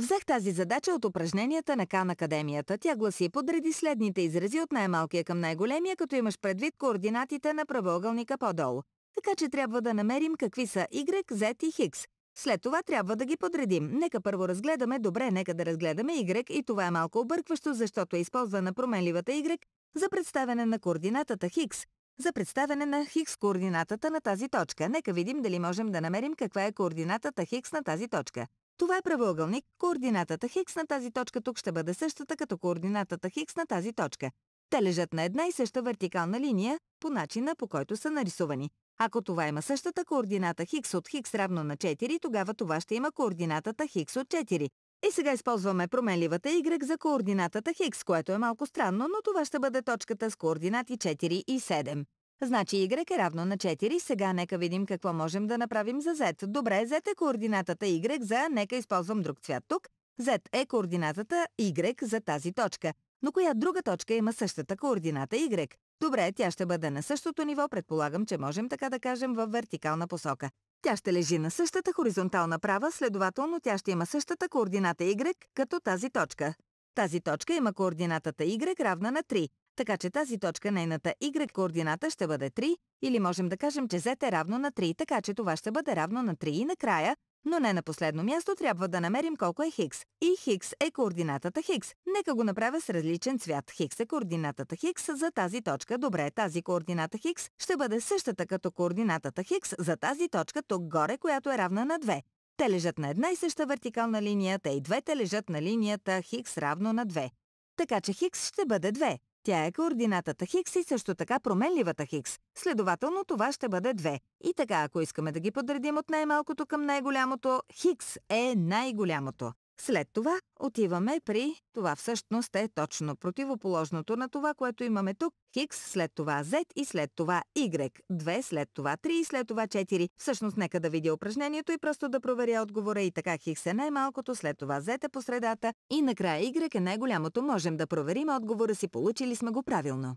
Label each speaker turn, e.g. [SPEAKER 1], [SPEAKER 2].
[SPEAKER 1] Взех тази задача от упражненията на Кан Академията. Тя гласи подреди следните изрази от най-малкия към най-големия, като имаш предвид координатите на правоъгълника по-долу. Така че трябва да намерим какви са Y, Z и Хикс. След това трябва да ги подредим. Нека първо разгледаме, добре, нека да разгледаме Y и това е малко объркващо, защото е използвана променливата Y за представяне на координатата Хикс, за представяне на Хикс координатата на тази точка. Нека видим дали можем да намерим каква е координатата Хикс на тази точка. Това е правоъгълник, координатата хикс на тази точка тук ще бъде същата като координатата хикс на тази точка. Те лежат на една и съща вертикална линия, по начина по който са нарисувани. Ако това има същата координата хикс от хикс равно на 4, тогава това ще има координатата хикс от 4. И сега използваме променливата y за координатата хикс, което е малко странно, но това ще бъде точката с координати 4 и 7. Значи y е равно на 4. Сега нека видим какво можем да направим за z. Добре, z е координатата y за... Нека използвам друг цвят тук. z е координатата y за тази точка. Но коя друга точка има същата координата y? Добре, тя ще бъде на същото ниво, предполагам, че можем така да кажем в вертикална посока. Тя ще лежи на същата хоризонтална права, следователно тя ще има същата координата y, като тази точка. Тази точка има координатата y равна на 3. Така че тази точка, нейната y координата ще бъде 3, или можем да кажем, че z е равно на 3, така че това ще бъде равно на 3 и накрая, но не на последно място трябва да намерим колко е хикс. И хикс е координатата хикс. Нека го направя с различен цвят. Хикс е координатата хикс за тази точка. Добре, тази координата хикс ще бъде същата като координатата хикс за тази точка тук горе, която е равна на 2. Те лежат на една и съща вертикална линия, те и двете лежат на линията хикс равно на 2. Така че хикс ще бъде 2. Тя е координатата хикс и също така променливата хикс. Следователно това ще бъде 2. И така, ако искаме да ги подредим от най-малкото към най-голямото, хикс е най-голямото. След това отиваме при това всъщност е точно противоположното на това, което имаме тук. Хикс, след това Z и след това Y, 2, след това 3 и след това 4. Всъщност нека да видя упражнението и просто да проверя отговора и така Хикс е най-малкото, след това Z е по средата и накрая Y е най-голямото. Можем да проверим отговора си, получили сме го правилно.